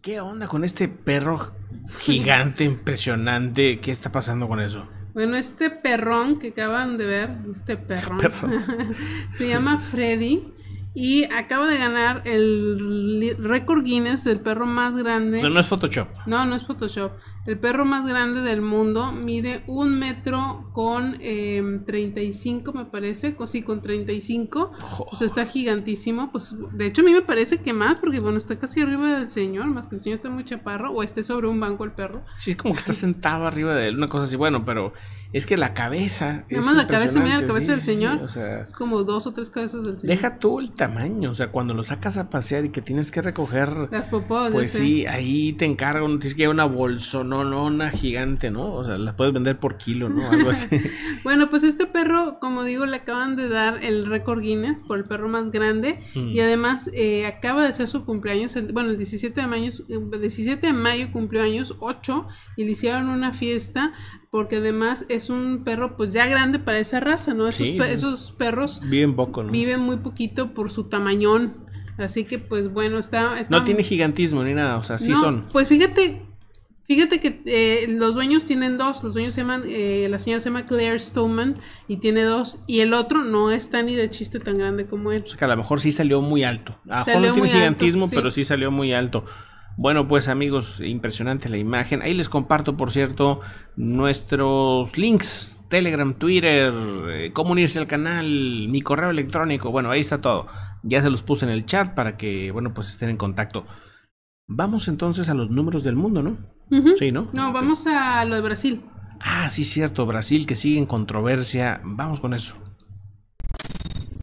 ¿Qué onda con este perro gigante, impresionante? ¿Qué está pasando con eso? Bueno, este perrón que acaban de ver, este perrón, se llama Freddy. Y acaba de ganar el récord Guinness del perro más grande. No, no es Photoshop. No, no es Photoshop. El perro más grande del mundo mide un metro con 35, em, me parece. sí, con 35. O sea, está gigantísimo. Pues de hecho, a mí me parece que más, porque bueno, está casi arriba del señor. Más que el señor está muy chaparro. O esté sobre un banco el perro. Sí, es como que está sentado arriba de él. Una cosa así, bueno, pero es que la cabeza. Nada más la cabeza, mira la cabeza del señor. o sea, es como dos o tres cabezas del señor. Deja tú el tamaño. O sea, cuando lo sacas a pasear y que tienes que recoger. Las popos. Pues sí, ahí te no Tienes que llevar una una gigante, ¿no? O sea, las puedes vender por kilo, ¿no? Algo así. bueno, pues este perro, como digo, le acaban de dar el récord Guinness por el perro más grande. Mm. Y además, eh, acaba de ser su cumpleaños. Bueno, el 17 de mayo, 17 eh, de mayo cumplió años 8 y le hicieron una fiesta porque además es un perro pues ya grande para esa raza, ¿no? Esos, perros viven poco, Viven muy poquito por su tamañón. Así que pues bueno, está... No tiene gigantismo ni nada, o sea, sí son. Pues fíjate, fíjate que eh, los dueños tienen dos, los dueños se llaman, eh, la señora se llama Claire Stoneman y tiene dos, y el otro no es tan ni de chiste tan grande como él. O sea, que a lo mejor sí salió muy alto. A lo mejor no tiene gigantismo, pero sí salió muy alto. Bueno, pues amigos, impresionante la imagen. Ahí les comparto, por cierto, nuestros links. Telegram, Twitter, eh, cómo unirse al canal, mi correo electrónico. Bueno, ahí está todo. Ya se los puse en el chat para que, bueno, pues estén en contacto. Vamos entonces a los números del mundo, ¿no? Sí, ¿no? No, vamos a lo de Brasil. Ah, sí, cierto, Brasil que sigue en controversia. Vamos con eso.